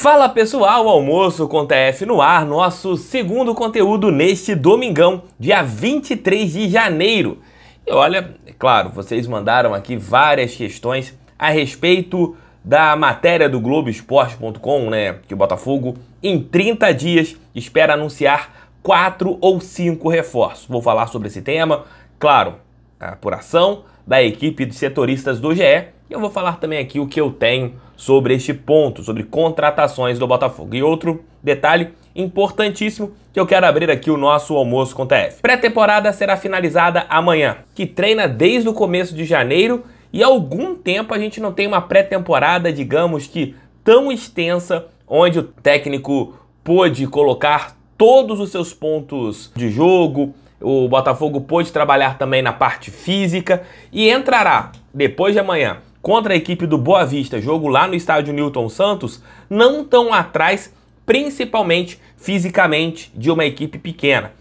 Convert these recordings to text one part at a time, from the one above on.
Fala pessoal, almoço com TF no ar, nosso segundo conteúdo neste domingão, dia 23 de janeiro. E olha, é claro, vocês mandaram aqui várias questões a respeito da matéria do Globoesporte.com, né? Que o Botafogo, em 30 dias, espera anunciar quatro ou cinco reforços. Vou falar sobre esse tema, claro, a apuração da equipe de setoristas do GE e eu vou falar também aqui o que eu tenho sobre este ponto, sobre contratações do Botafogo. E outro detalhe importantíssimo que eu quero abrir aqui o nosso almoço com TF. Pré-temporada será finalizada amanhã, que treina desde o começo de janeiro e há algum tempo a gente não tem uma pré-temporada, digamos que tão extensa, onde o técnico pôde colocar todos os seus pontos de jogo, o Botafogo pôde trabalhar também na parte física e entrará depois de amanhã contra a equipe do Boa Vista, jogo lá no estádio Newton Santos, não tão atrás, principalmente fisicamente, de uma equipe pequena.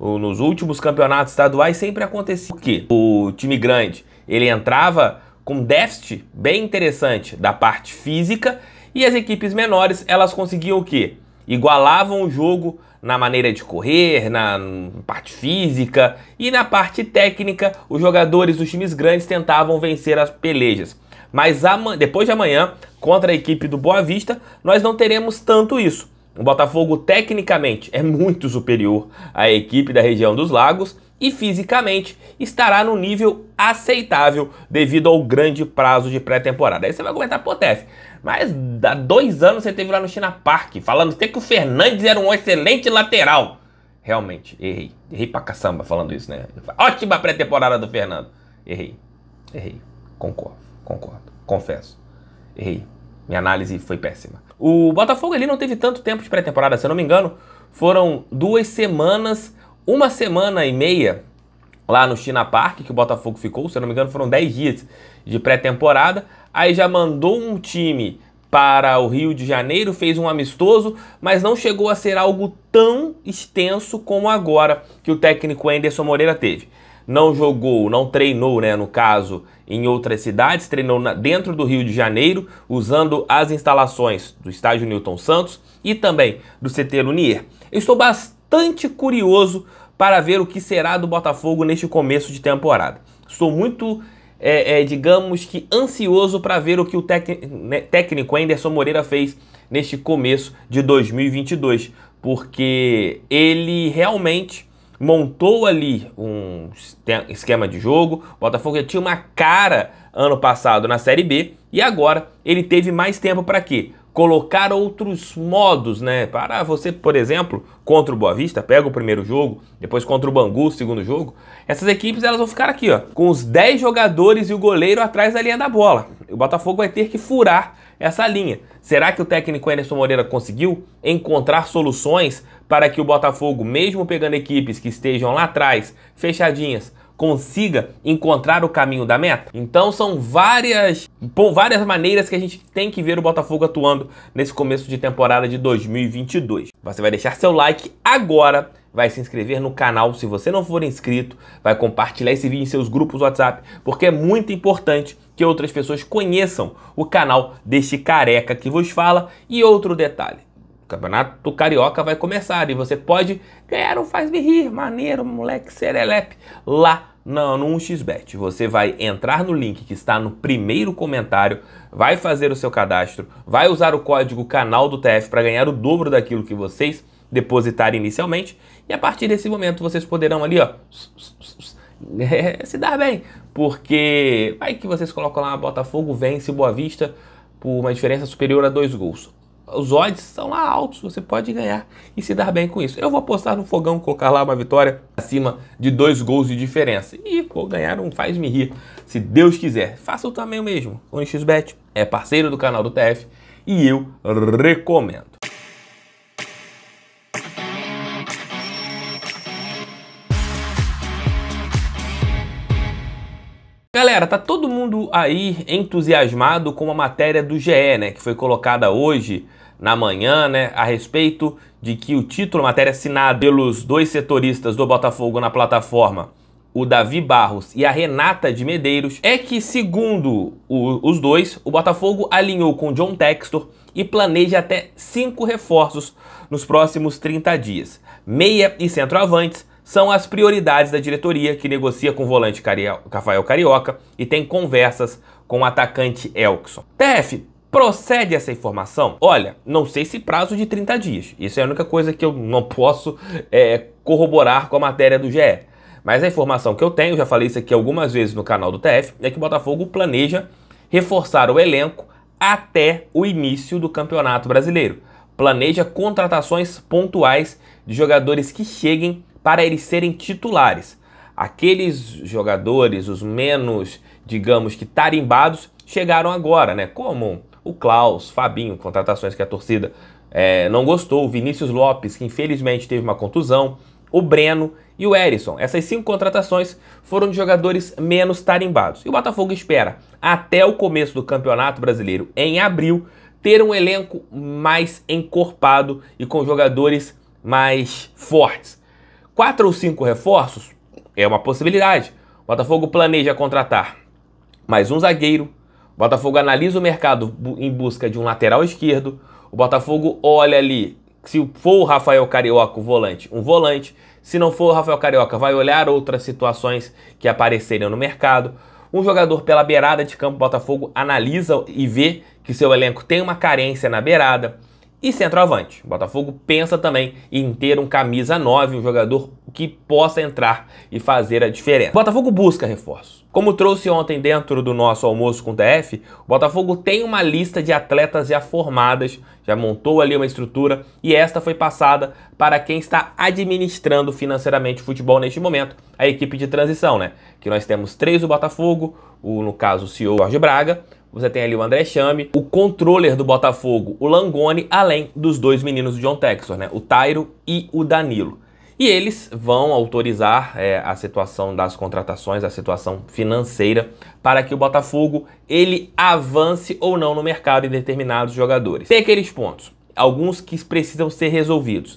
Nos últimos campeonatos estaduais sempre acontecia o que o time grande ele entrava com déficit bem interessante da parte física e as equipes menores elas conseguiam o que igualavam o jogo na maneira de correr, na parte física e na parte técnica, os jogadores dos times grandes tentavam vencer as pelejas. Mas depois de amanhã, contra a equipe do Boa Vista, nós não teremos tanto isso. O Botafogo, tecnicamente, é muito superior à equipe da região dos Lagos e fisicamente estará no nível aceitável devido ao grande prazo de pré-temporada. Aí você vai comentar, pô, Tef, mas há dois anos você teve lá no China Park falando até que o Fernandes era um excelente lateral. Realmente, errei. Errei pra caçamba falando isso, né? Ótima pré-temporada do Fernando. Errei. Errei. Concordo concordo, confesso. Errei. Minha análise foi péssima. O Botafogo ele não teve tanto tempo de pré-temporada, se eu não me engano. Foram duas semanas, uma semana e meia lá no China Park, que o Botafogo ficou, se eu não me engano, foram 10 dias de pré-temporada. Aí já mandou um time para o Rio de Janeiro, fez um amistoso, mas não chegou a ser algo tão extenso como agora que o técnico Anderson Moreira teve não jogou, não treinou, né, no caso, em outras cidades, treinou na, dentro do Rio de Janeiro, usando as instalações do estádio Newton Santos e também do CT Lunier. Eu estou bastante curioso para ver o que será do Botafogo neste começo de temporada. Estou muito, é, é, digamos que, ansioso para ver o que o né, técnico Anderson Moreira fez neste começo de 2022, porque ele realmente montou ali um esquema de jogo. O Botafogo já tinha uma cara ano passado na Série B e agora ele teve mais tempo para quê? Colocar outros modos, né? Para você, por exemplo, contra o Boa Vista, pega o primeiro jogo, depois contra o Bangu, segundo jogo. Essas equipes elas vão ficar aqui, ó, com os 10 jogadores e o goleiro atrás da linha da bola. O Botafogo vai ter que furar essa linha. Será que o técnico Anderson Moreira conseguiu encontrar soluções para que o Botafogo, mesmo pegando equipes que estejam lá atrás, fechadinhas, consiga encontrar o caminho da meta? Então são várias, bom, várias maneiras que a gente tem que ver o Botafogo atuando nesse começo de temporada de 2022. Você vai deixar seu like agora vai se inscrever no canal. Se você não for inscrito, vai compartilhar esse vídeo em seus grupos WhatsApp, porque é muito importante que outras pessoas conheçam o canal deste careca que vos fala. E outro detalhe, o Campeonato Carioca vai começar e você pode ganhar um faz-me rir, maneiro, moleque, serelepe, lá não, no 1xbet. Você vai entrar no link que está no primeiro comentário, vai fazer o seu cadastro, vai usar o código canal do TF para ganhar o dobro daquilo que vocês depositar inicialmente. E a partir desse momento vocês poderão ali, ó, é, se dar bem, porque vai que vocês colocam lá Botafogo vence Boa Vista por uma diferença superior a dois gols. Os odds são lá altos, você pode ganhar e se dar bem com isso. Eu vou apostar no fogão, colocar lá uma vitória acima de dois gols de diferença. E vou ganhar um faz-me rir, se Deus quiser. Faça também o mesmo. O NXBet é parceiro do canal do TF e eu recomendo. Galera, tá todo mundo aí entusiasmado com a matéria do GE, né, que foi colocada hoje na manhã, né, a respeito de que o título, matéria assinada pelos dois setoristas do Botafogo na plataforma, o Davi Barros e a Renata de Medeiros, é que, segundo o, os dois, o Botafogo alinhou com John Textor e planeja até cinco reforços nos próximos 30 dias. Meia e centroavantes, são as prioridades da diretoria, que negocia com o volante Rafael Carioca e tem conversas com o atacante Elkson. TF, procede essa informação? Olha, não sei se prazo de 30 dias. Isso é a única coisa que eu não posso é, corroborar com a matéria do GE. Mas a informação que eu tenho, já falei isso aqui algumas vezes no canal do TF, é que o Botafogo planeja reforçar o elenco até o início do Campeonato Brasileiro. Planeja contratações pontuais de jogadores que cheguem para eles serem titulares. Aqueles jogadores, os menos, digamos que tarimbados, chegaram agora, né? Como o Klaus, Fabinho, contratações que a torcida é, não gostou, o Vinícius Lopes, que infelizmente teve uma contusão, o Breno e o Erisson. Essas cinco contratações foram de jogadores menos tarimbados. E o Botafogo espera, até o começo do Campeonato Brasileiro, em abril, ter um elenco mais encorpado e com jogadores mais fortes. Quatro ou cinco reforços é uma possibilidade. O Botafogo planeja contratar mais um zagueiro. O Botafogo analisa o mercado em busca de um lateral esquerdo. O Botafogo olha ali, se for o Rafael Carioca o volante, um volante. Se não for o Rafael Carioca, vai olhar outras situações que aparecerem no mercado. Um jogador pela beirada de campo, o Botafogo analisa e vê que seu elenco tem uma carência na beirada. E centroavante. O Botafogo pensa também em ter um camisa 9, um jogador que possa entrar e fazer a diferença. O Botafogo busca reforço. Como trouxe ontem dentro do nosso almoço com o TF, o Botafogo tem uma lista de atletas já formadas, já montou ali uma estrutura e esta foi passada para quem está administrando financeiramente o futebol neste momento, a equipe de transição, né? Que nós temos três do Botafogo, o, no caso o CEO Jorge Braga, você tem ali o André Chame, o controller do Botafogo, o Langoni, além dos dois meninos do John Texor, né? O Tairo e o Danilo. E eles vão autorizar é, a situação das contratações, a situação financeira, para que o Botafogo ele avance ou não no mercado em determinados jogadores. Tem aqueles pontos, alguns que precisam ser resolvidos.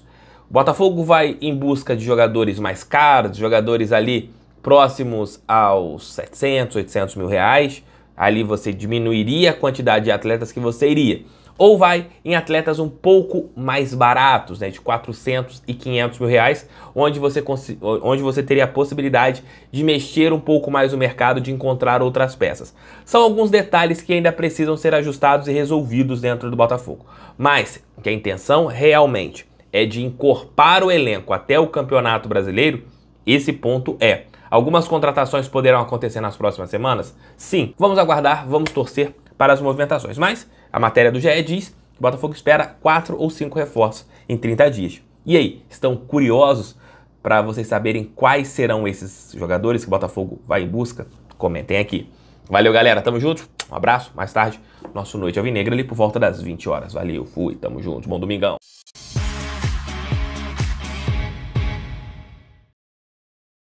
O Botafogo vai em busca de jogadores mais caros, jogadores ali próximos aos 700, 800 mil reais. Ali você diminuiria a quantidade de atletas que você iria. Ou vai em atletas um pouco mais baratos, né, de 400 e 500 mil reais, onde você, onde você teria a possibilidade de mexer um pouco mais o mercado, de encontrar outras peças. São alguns detalhes que ainda precisam ser ajustados e resolvidos dentro do Botafogo. Mas que é a intenção realmente é de encorpar o elenco até o Campeonato Brasileiro, esse ponto é. Algumas contratações poderão acontecer nas próximas semanas? Sim. Vamos aguardar, vamos torcer para as movimentações. Mas a matéria do GE diz que o Botafogo espera 4 ou 5 reforços em 30 dias. E aí, estão curiosos para vocês saberem quais serão esses jogadores que o Botafogo vai em busca? Comentem aqui. Valeu, galera. Tamo junto. Um abraço. Mais tarde, nosso Noite Alvinegra ali por volta das 20 horas. Valeu, fui. Tamo junto. Bom domingão.